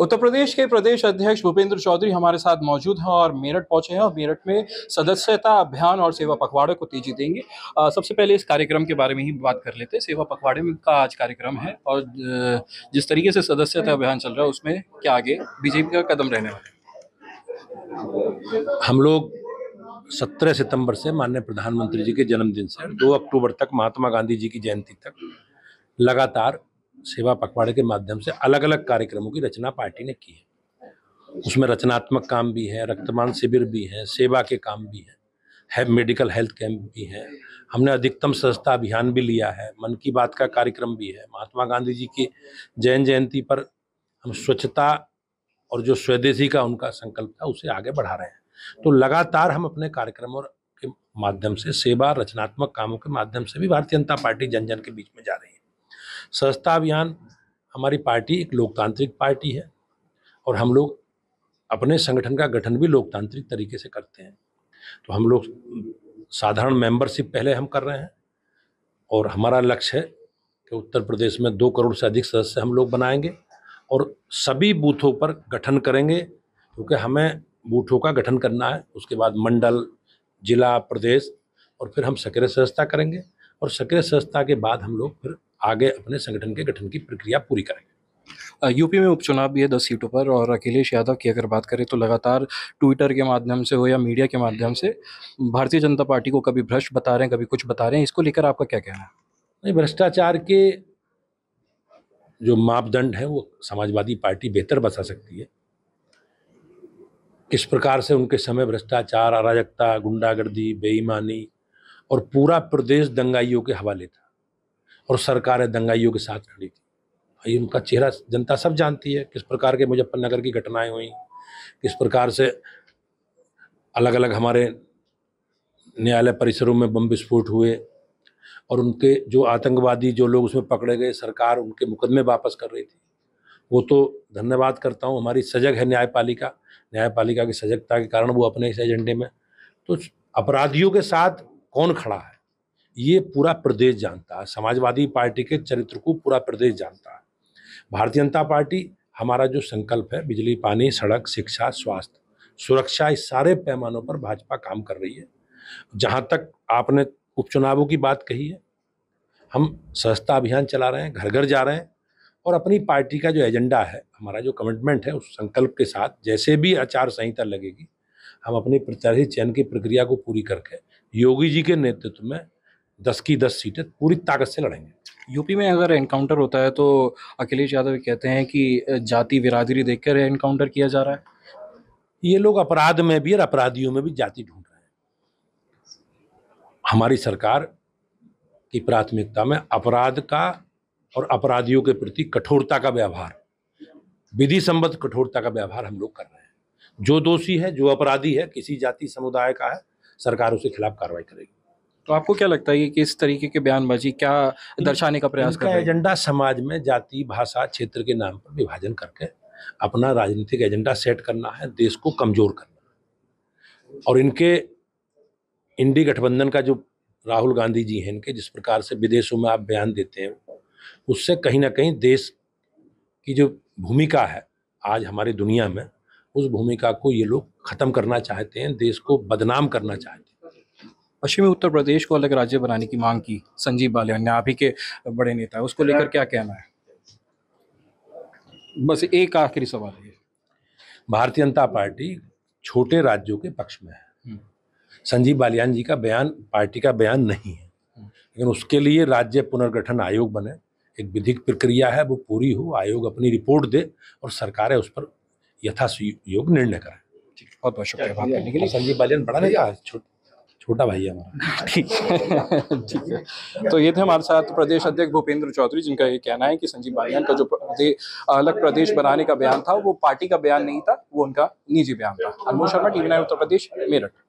उत्तर प्रदेश के प्रदेश अध्यक्ष भूपेंद्र चौधरी हमारे साथ मौजूद हैं और मेरठ पहुंचे हैं और मेरठ में सदस्यता अभियान और सेवा पखवाड़े को तेजी देंगे आ, सबसे पहले इस कार्यक्रम के बारे में ही बात कर लेते हैं सेवा पखवाड़े का आज कार्यक्रम है और जिस तरीके से सदस्यता अभियान चल रहा है उसमें क्या आगे बीजेपी का कदम रहने वाला है हम लोग सत्रह सितम्बर से माननीय प्रधानमंत्री जी के जन्मदिन से दो अक्टूबर तक महात्मा गांधी जी की जयंती तक लगातार सेवा पखवाड़े के माध्यम से अलग अलग कार्यक्रमों की रचना पार्टी ने की है उसमें रचनात्मक काम भी है रक्तदान शिविर भी हैं सेवा के काम भी हैं है मेडिकल हेल्थ कैंप भी हैं हमने अधिकतम सस्ता अभियान भी लिया है मन की बात का कार्यक्रम भी है महात्मा गांधी जी की जैन जयंती पर हम स्वच्छता और जो स्वदेशी का उनका संकल्प था उसे आगे बढ़ा रहे हैं तो लगातार हम अपने कार्यक्रमों के माध्यम से सेवा रचनात्मक कामों के माध्यम से भी भारतीय जनता पार्टी जन जन के बीच में जा रही है सस्ता अभियान हमारी पार्टी एक लोकतांत्रिक पार्टी है और हम लोग अपने संगठन का गठन भी लोकतांत्रिक तरीके से करते हैं तो हम लोग साधारण मेंबरशिप पहले हम कर रहे हैं और हमारा लक्ष्य है कि उत्तर प्रदेश में दो करोड़ से अधिक सदस्य हम लोग बनाएंगे और सभी बूथों पर गठन करेंगे क्योंकि हमें बूथों का गठन करना है उसके बाद मंडल जिला प्रदेश और फिर हम सक्रिय सदस्यता करेंगे और सक्रिय सदस्यता के बाद हम लोग फिर आगे अपने संगठन के गठन की प्रक्रिया पूरी करेंगे यूपी में उपचुनाव भी है दस सीटों पर और अखिलेश यादव की अगर बात करें तो लगातार ट्विटर के माध्यम से हो या मीडिया के माध्यम से भारतीय जनता पार्टी को कभी भ्रष्ट बता रहे हैं कभी कुछ बता रहे हैं इसको लेकर आपका क्या कहना है नहीं भ्रष्टाचार के जो मापदंड है वो समाजवादी पार्टी बेहतर बता सकती है किस प्रकार से उनके समय भ्रष्टाचार अराजकता गुंडागर्दी बेईमानी और पूरा प्रदेश दंगाइयों के हवाले था और सरकार दंगाइयों के साथ खड़ी थी ये उनका चेहरा जनता सब जानती है किस प्रकार के मुजफ्फरनगर की घटनाएं हुई किस प्रकार से अलग अलग हमारे न्यायालय परिसरों में बम विस्फोट हुए और उनके जो आतंकवादी जो लोग उसमें पकड़े गए सरकार उनके मुकदमे वापस कर रही थी वो तो धन्यवाद करता हूँ हमारी सजग है न्यायपालिका न्यायपालिका की सजगता के कारण वो अपने इस एजेंडे में तो अपराधियों के साथ कौन खड़ा है ये पूरा प्रदेश जानता है समाजवादी पार्टी के चरित्र को पूरा प्रदेश जानता है भारतीय जनता पार्टी हमारा जो संकल्प है बिजली पानी सड़क शिक्षा स्वास्थ्य सुरक्षा इस सारे पैमानों पर भाजपा काम कर रही है जहाँ तक आपने उपचुनावों की बात कही है हम सस्ता अभियान चला रहे हैं घर घर जा रहे हैं और अपनी पार्टी का जो एजेंडा है हमारा जो कमिटमेंट है उस संकल्प के साथ जैसे भी आचार संहिता लगेगी हम अपनी प्रत्याशी चयन की प्रक्रिया को पूरी करके योगी जी के नेतृत्व में दस की दस सीटें पूरी ताकत से लड़ेंगे यूपी में अगर एनकाउंटर होता है तो अखिलेश यादव कहते हैं कि जाति बिरादरी देखकर एनकाउंटर किया जा रहा है ये लोग अपराध में भी और अपराधियों में भी जाति ढूंढ रहे हैं हमारी सरकार की प्राथमिकता में अपराध का और अपराधियों के प्रति कठोरता का व्यवहार विधि संबद्ध कठोरता का व्यवहार हम लोग कर रहे हैं जो दोषी है जो अपराधी है किसी जाति समुदाय का है सरकार उसके खिलाफ कार्रवाई करेगी तो आपको क्या लगता है कि किस तरीके के बयानबाजी क्या दर्शाने का प्रयास कर एजेंडा समाज में जाति भाषा क्षेत्र के नाम पर विभाजन करके अपना राजनीतिक एजेंडा सेट करना है देश को कमजोर करना है और इनके इंडी गठबंधन का जो राहुल गांधी जी हैं इनके जिस प्रकार से विदेशों में आप बयान देते हैं उससे कहीं ना कहीं देश की जो भूमिका है आज हमारी दुनिया में उस भूमिका को ये लोग ख़त्म करना चाहते हैं देश को बदनाम करना चाहते हैं पश्चिमी उत्तर प्रदेश को अलग राज्य बनाने की मांग की संजीव बालियान ने आप ही के बड़े नेता है उसको लेकर क्या कहना है बस एक आखिरी सवाल है भारतीय जनता पार्टी छोटे राज्यों के पक्ष में है संजीव बालियान जी का बयान पार्टी का बयान नहीं है लेकिन उसके लिए राज्य पुनर्गठन आयोग बने एक विधिक प्रक्रिया है वो पूरी हो आयोग अपनी रिपोर्ट दे और सरकार उस पर यथा योग निर्णय करें बहुत बहुत शुक्रिया संजीव बालियान बड़ा नहीं छोटे छोटा भाई है हमारा ठीक है ठीक है तो ये थे हमारे साथ प्रदेश अध्यक्ष भूपेंद्र चौधरी जिनका ये कहना है कि संजीव बालियान का जो अलग प्रदेश बनाने का बयान था वो पार्टी का बयान नहीं था वो उनका निजी बयान था अनमोल शर्मा टीवी नाइन उत्तर प्रदेश मेरठ